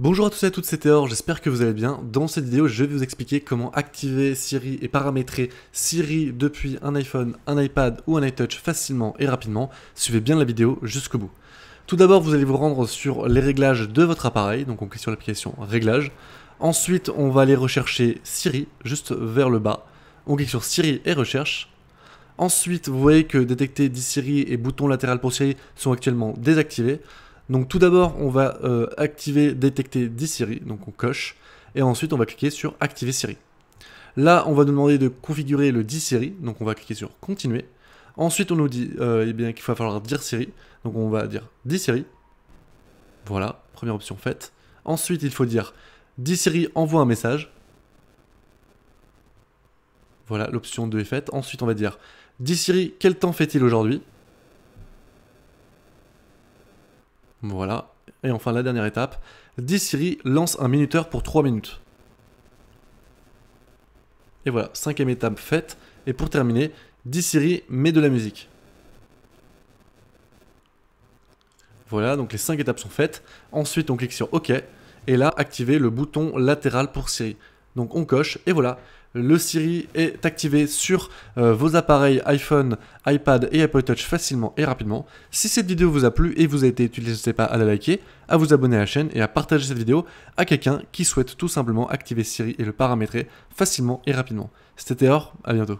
Bonjour à tous et à toutes, c'était Or, j'espère que vous allez bien. Dans cette vidéo, je vais vous expliquer comment activer Siri et paramétrer Siri depuis un iPhone, un iPad ou un iTouch facilement et rapidement. Suivez bien la vidéo jusqu'au bout. Tout d'abord, vous allez vous rendre sur les réglages de votre appareil, donc on clique sur l'application Réglages. Ensuite, on va aller rechercher Siri, juste vers le bas. On clique sur Siri et Recherche. Ensuite, vous voyez que détecter 10 Siri et bouton latéral pour Siri sont actuellement désactivés. Donc tout d'abord, on va euh, activer détecter 10 Siri, donc on coche, et ensuite on va cliquer sur activer Siri. Là, on va nous demander de configurer le 10 Siri, donc on va cliquer sur continuer. Ensuite, on nous dit euh, eh bien qu'il va falloir dire Siri, donc on va dire 10 Siri. Voilà, première option faite. Ensuite, il faut dire 10 Siri envoie un message. Voilà, l'option 2 est faite. Ensuite, on va dire 10 Siri, quel temps fait-il aujourd'hui Voilà. Et enfin, la dernière étape. Siri lance un minuteur pour 3 minutes. Et voilà, cinquième étape faite. Et pour terminer, Siri met de la musique. Voilà, donc les 5 étapes sont faites. Ensuite, on clique sur OK. Et là, activer le bouton latéral pour Siri. Donc on coche et voilà, le Siri est activé sur euh, vos appareils iPhone, iPad et Apple Touch facilement et rapidement. Si cette vidéo vous a plu et vous a été utile, n'hésitez pas à la liker, à vous abonner à la chaîne et à partager cette vidéo à quelqu'un qui souhaite tout simplement activer Siri et le paramétrer facilement et rapidement. C'était Or, à bientôt.